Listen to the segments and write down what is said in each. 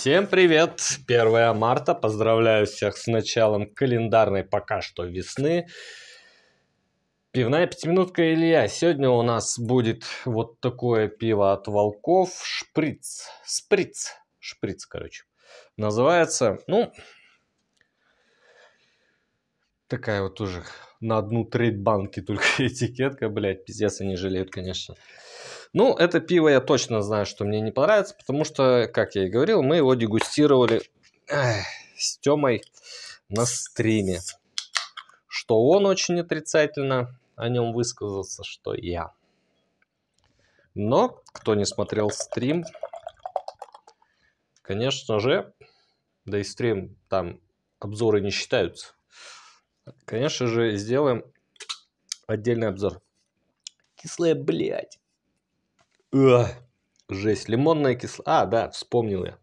Всем привет! 1 марта. Поздравляю всех с началом календарной пока что весны. Пивная пятиминутка Илья. Сегодня у нас будет вот такое пиво от Волков. Шприц. Сприц. Шприц, короче. Называется, ну, такая вот уже на одну треть банки только этикетка, блядь, пиздец, они жалеют, конечно. Ну, это пиво я точно знаю, что мне не понравится, потому что, как я и говорил, мы его дегустировали эх, с Тёмой на стриме. Что он очень отрицательно о нем высказался, что я. Но, кто не смотрел стрим, конечно же, да и стрим там обзоры не считаются. Конечно же, сделаем отдельный обзор. Кислая, блядь жесть, лимонная кислота. А, да, вспомнил я.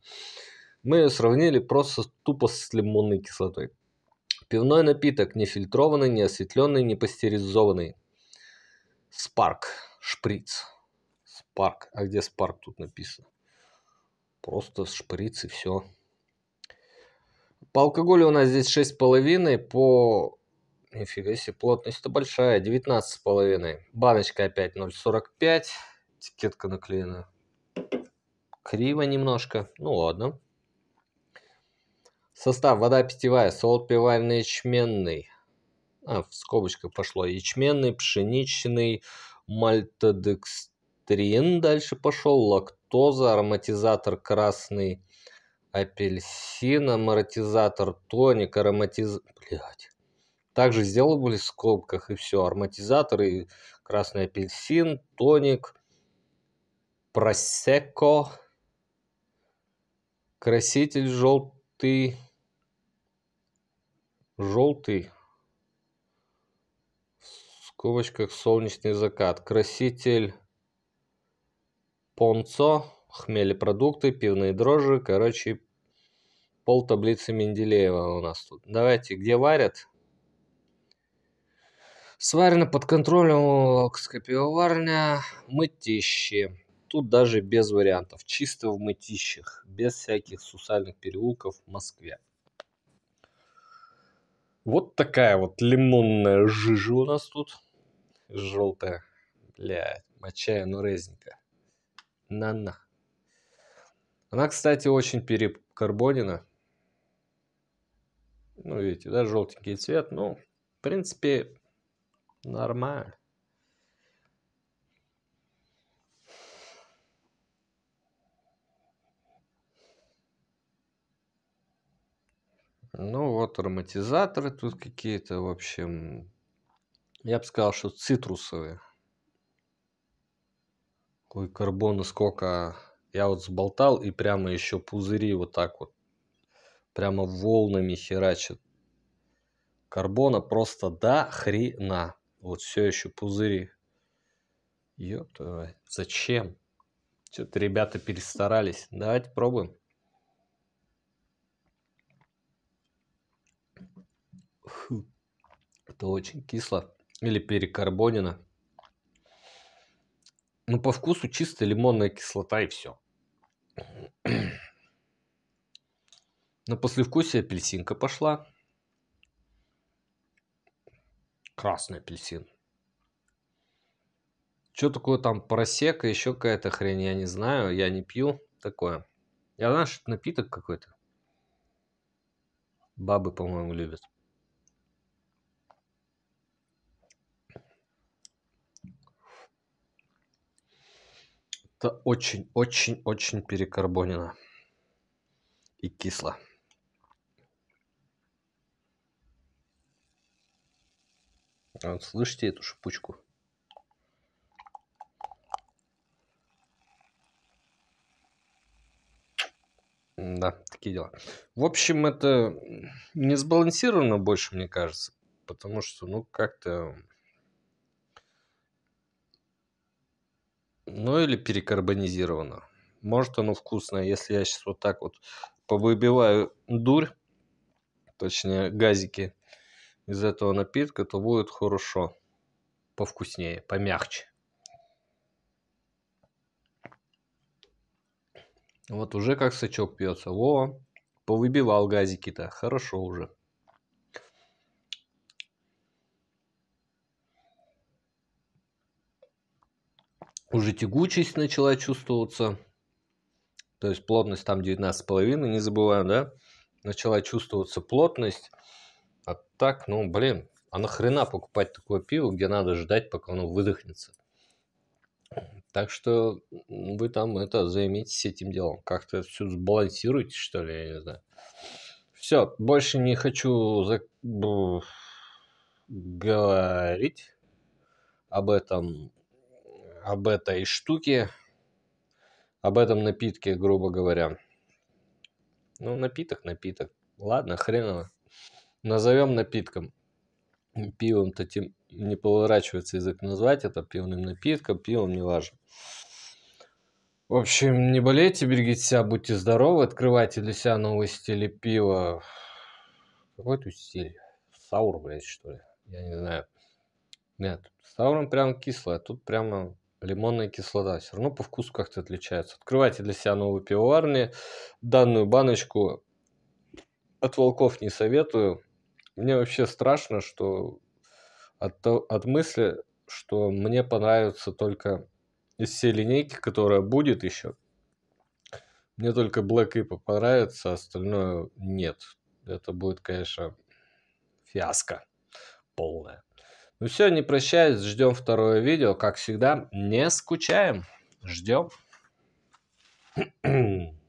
Мы ее сравнили просто тупо с лимонной кислотой. Пивной напиток, не фильтрованный, не осветленный, не пастеризованный. Спарк, шприц. Спарк, а где спарк тут написано? Просто шприц и все. По алкоголю у нас здесь 6,5, по... Нифига себе, плотность-то большая, 19,5. Баночка опять 0,45 этикетка наклеена криво немножко. Ну ладно. Состав. Вода питьевая, солод пивальный, ячменный. А, в скобочках пошло. Ячменный, пшеничный, мальтодекстрин дальше пошел, лактоза, ароматизатор красный апельсин, ароматизатор тоник, ароматиз... Блядь. Также сделали в скобках и все. Ароматизатор и красный апельсин, тоник – просеко, краситель желтый желтый в скобочках солнечный закат краситель понцо хмелепродукты пивные дрожжи короче пол таблицы Менделеева у нас тут давайте где варят сварено под контролем Локская пивоварня Мытищи Тут даже без вариантов. Чисто в мытищах, без всяких сусальных переулков в Москве. Вот такая вот лимонная жижа у нас тут. Желтая. Блядь, мочая, но ну, резненькая. На-на. Она, кстати, очень перекарбонена. Ну, видите, да, желтенький цвет. Ну, в принципе, нормально. Ну вот ароматизаторы тут какие-то, в общем, я бы сказал, что цитрусовые. Ой, карбона сколько. Я вот сболтал и прямо еще пузыри вот так вот. Прямо волнами херачит. Карбона просто до хрена. Вот все еще пузыри. Ёпта, зачем? Что-то ребята перестарались. Давайте пробуем. Это очень кисло. Или перекарбонено. Ну, по вкусу чистая лимонная кислота и все. Но после вкуса апельсинка пошла. Красный апельсин. Что такое там просека, еще какая-то хрень, я не знаю, я не пью такое. Я знаю, что напиток какой-то. Бабы, по-моему, любят. Это очень-очень-очень перекарбонено и кисло. А вот, слышите эту шипучку? Да, такие дела. В общем, это не сбалансировано больше, мне кажется. Потому что, ну, как-то Ну или перекарбонизировано. Может оно вкусное, если я сейчас вот так вот повыбиваю дурь, точнее газики из этого напитка, то будет хорошо, повкуснее, помягче. Вот уже как сачок пьется. Во, повыбивал газики-то, хорошо уже. уже тягучесть начала чувствоваться, то есть плотность там 19,5, не забываем, да, начала чувствоваться плотность, а так, ну, блин, а нахрена покупать такое пиво, где надо ждать, пока оно выдохнется? Так что вы там это займитесь этим делом. Как-то все сбалансируйте, что ли, я не знаю. Все, больше не хочу за... говорить об этом об этой штуке, об этом напитке, грубо говоря. Ну, напиток, напиток. Ладно, хреново. Назовем напитком. Пивом-то тем не поворачивается язык назвать это пивным напитком, пивом не важно. В общем, не болейте, берегите себя, будьте здоровы, открывайте для себя новые стили пива. Какой тут стиль? Саур, блядь, что ли? Я не знаю. Нет, сауром прям кисло, а тут прямо лимонная кислота. Все равно по вкусу как-то отличается. Открывайте для себя новые пивоварни. Данную баночку от волков не советую. Мне вообще страшно, что от, от мысли, что мне понравится только из всей линейки, которая будет еще. Мне только Black Ipa понравится, а остальное нет. Это будет, конечно, фиаско полное. Ну все, не прощаюсь, ждем второе видео. Как всегда, не скучаем. Ждем.